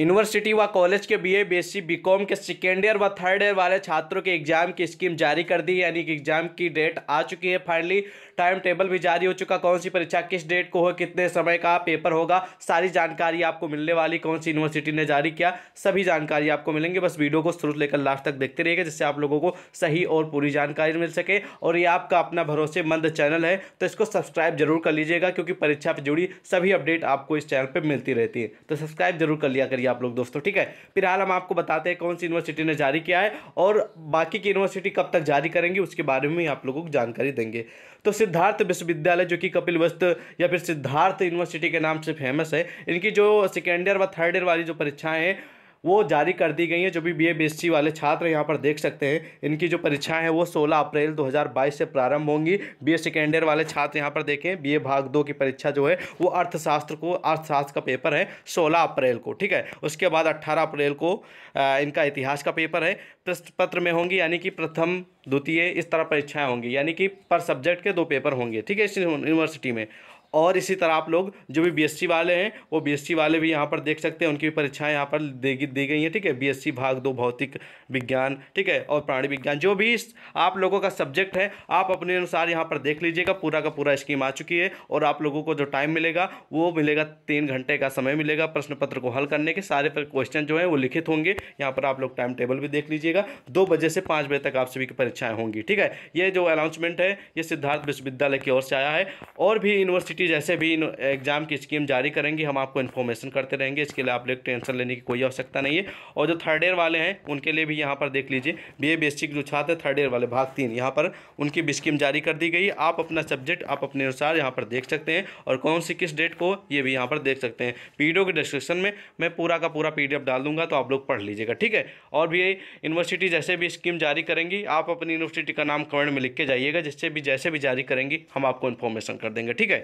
university व college के BA BSc BCom के सेकेंड ईयर व थर्ड ईयर वाले छात्रों के एग्जाम की स्कीम जारी कर दी यानी कि एग्जाम की डेट आ चुकी है फाइनली टाइम टेबल भी जारी हो चुका कौन सी परीक्षा किस डेट को हो कितने समय का पेपर होगा सारी जानकारी आपको मिलने वाली कौन सी यूनिवर्सिटी ने जारी किया सभी जानकारी आपको मिलेंगे बस वीडियो को शुरू लेकर लास्ट तक देखते रहिएगा जिससे आप लोगों को सही और पूरी जानकारी मिल सके और ये आपका अपना भरोसेमंद चैनल है तो इसको सब्सक्राइब जरूर कर लीजिएगा क्योंकि परीक्षा से जुड़ी सभी अपडेट आपको इस चैनल पर मिलती रहती है तो सब्सक्राइब जरूर कर लिया करिए आप लोग दोस्तों ठीक है फिलहाल हम आपको बताते हैं कौन सी यूनिवर्सिटी ने जारी किया है और बाकी की यूनिवर्सिटी कब तक जारी करेंगी उसके बारे में आप लोगों को जानकारी देंगे तो सिद्धार्थ विश्वविद्यालय जो कि कपिल वस्त या फिर सिद्धार्थ यूनिवर्सिटी के नाम से फेमस है इनकी जो सेकेंड ईयर व थर्ड ईयर वाली जो परीक्षाएँ हैं वो जारी कर दी गई हैं जो भी बी ए वाले छात्र यहाँ पर देख सकते हैं इनकी जो परीक्षाएं हैं वो 16 अप्रैल 2022 से प्रारंभ होंगी बी ए सेकेंड ईयर वाले छात्र यहाँ पर देखें बी ए भाग दो की परीक्षा जो है वो अर्थशास्त्र को अर्थशास्त्र का पेपर है सोलह अप्रैल को ठीक है उसके बाद अट्ठारह अप्रैल को आ, इनका इतिहास का पेपर है प्रश्न पत्र में होंगी यानी कि प्रथम द्वितीय इस तरह परीक्षाएँ होंगी यानी कि पर सब्जेक्ट के दो पेपर होंगे ठीक है इस यूनिवर्सिटी में और इसी तरह आप लोग जो भी बीएससी वाले हैं वो बीएससी वाले भी यहाँ पर देख सकते हैं उनकी भी परीक्षाएँ यहाँ पर दे दी गई हैं ठीक है बीएससी भाग दो भौतिक विज्ञान ठीक है और प्राणी विज्ञान जो भी आप लोगों का सब्जेक्ट है आप अपने अनुसार यहाँ पर देख लीजिएगा पूरा का पूरा स्कीम आ चुकी है और आप लोगों को जो टाइम मिलेगा वो मिलेगा तीन घंटे का समय मिलेगा प्रश्न पत्र को हल करने के सारे क्वेश्चन जो है वो लिखित होंगे यहाँ पर आप लोग टाइम टेबल भी देख लीजिएगा दो बजे से पाँच बजे तक आप सभी की परीक्षाएँ होंगी ठीक है ये जो अनाउंसमेंट है ये सिद्धार्थ विश्वविद्यालय की ओर से आया है और भी यूनिवर्सिटी इसकी जैसे भी एग्ज़ाम की स्कीम जारी करेंगी हम आपको इन्फॉर्मेशन करते रहेंगे इसके लिए आप लोग टेंशन लेने की कोई आवश्यकता नहीं है और जो थर्ड ईयर वाले हैं उनके लिए भी यहाँ पर देख लीजिए बी बेसिक जो छात्र थर्ड ईयर वाले भाग तीन यहाँ पर उनकी भी स्कीम जारी कर दी गई आप अपना सब्जेक्ट आप अपने अनुसार यहाँ पर देख सकते हैं और कौन सी किस डेट को ये भी यहाँ पर देख सकते हैं वीडियो के डिस्क्रिप्शन में मैं पूरा का पूरा पी डाल दूंगा तो आप लोग पढ़ लीजिएगा ठीक है और भी यूनिवर्सिटी जैसे भी स्कीम जारी करेंगी आप अपनी यूनिवर्सिटी का नाम कमेंट में लिख के जाइएगा जिससे भी जैसे भी जारी करेंगी हम आपको इन्फॉर्मेशन कर देंगे ठीक है